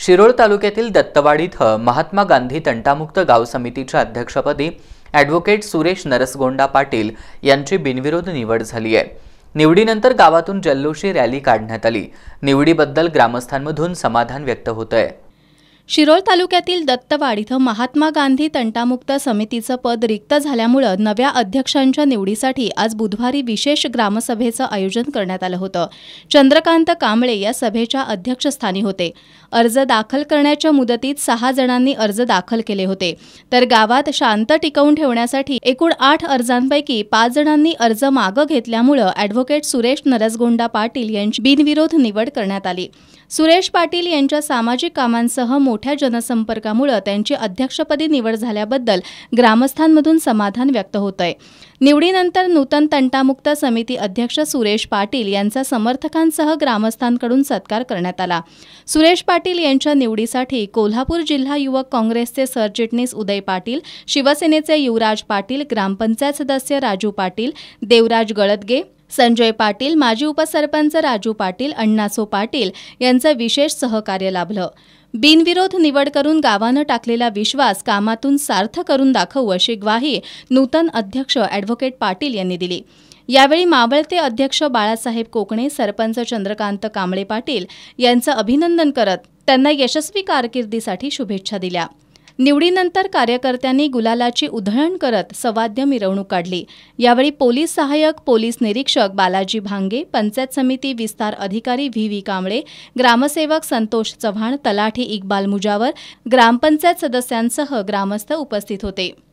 शिरोळ तालुक्यातील दत्तवाडी इथं महात्मा गांधी तंटामुक्त गाव समितीच्या अध्यक्षपदी ॲडव्होकेट सुरेश नरसगोंडा पाटील यांची बिनविरोध निवड झाली आहे निवडीनंतर गावातून जल्लोषी रॅली काढण्यात आली निवडीबद्दल ग्रामस्थांमधून समाधान व्यक्त होत आहे शिरोळ तालुक्यातील दत्तवाड इथं महात्मा गांधी तंटामुक्त समितीचं पद रिक्त झाल्यामुळं नव्या अध्यक्षांच्या निवडीसाठी आज बुधवारी विशेष ग्रामसभेचं आयोजन करण्यात आलं होतं चंद्रकांत कांबळे या सभेच्या अध्यक्षस्थानी होते अर्ज दाखल करण्याच्या मुदतीत सहा जणांनी अर्ज दाखल केले होते तर गावात शांत टिकवून ठेवण्यासाठी एकूण आठ अर्जांपैकी पाच जणांनी अर्ज मागं घेतल्यामुळं अॅडव्होकेट सुरेश नरसगोंडा पाटील यांची बिनविरोध निवड करण्यात आली सुरेश पाटील यांच्या सामाजिक कामांसह मोठ्या जनसंपर्कामुळे त्यांची अध्यक्षपदी निवड झाल्याबद्दल ग्रामस्थांमधून समाधान व्यक्त होत आहे निवडीनंतर नूतन तंटामुक्त समिती अध्यक्ष सुरेश पाटील यांचा समर्थकांसह ग्रामस्थांकडून सत्कार करण्यात आला सुरेश पाटील यांच्या निवडीसाठी कोल्हापूर जिल्हा युवक काँग्रेसचे सरचिटणीस उदय पाटील शिवसेनेचे युवराज पाटील ग्रामपंचायत सदस्य राजू पाटील देवराज गळदगे संजय पाटील माजी उपसरपंच राजू पाटील अण्णासो पाटील यांचं विशेष सहकार्य लाभलं बिनविरोध निवड करून गावानं टाकलेला विश्वास कामातून सार्थ करून दाखवू अशी ग्वाही नूतन अध्यक्ष ॲडव्होकेट पाटील यांनी दिली यावेळी मावळते अध्यक्ष बाळासाहेब कोकणे सरपंच चंद्रकांत कांबळे पाटील यांचं अभिनंदन करत त्यांना यशस्वी कारकिर्दीसाठी शुभेच्छा दिल्या निवडीनंतर कार्यकर्त्यांनी गुलालाची उधळण करत सवाद्य मिरवणूक काढली यावेळी पोलीस सहाय्यक पोलीस निरीक्षक बालाजी भांगे पंचायत समिती विस्तार अधिकारी व्ही व्ही कांबळे ग्रामसेवक संतोष चव्हाण तलाठी इक्बाल मुजावर ग्रामपंचायत सदस्यांसह ग्रामस्थ उपस्थित होते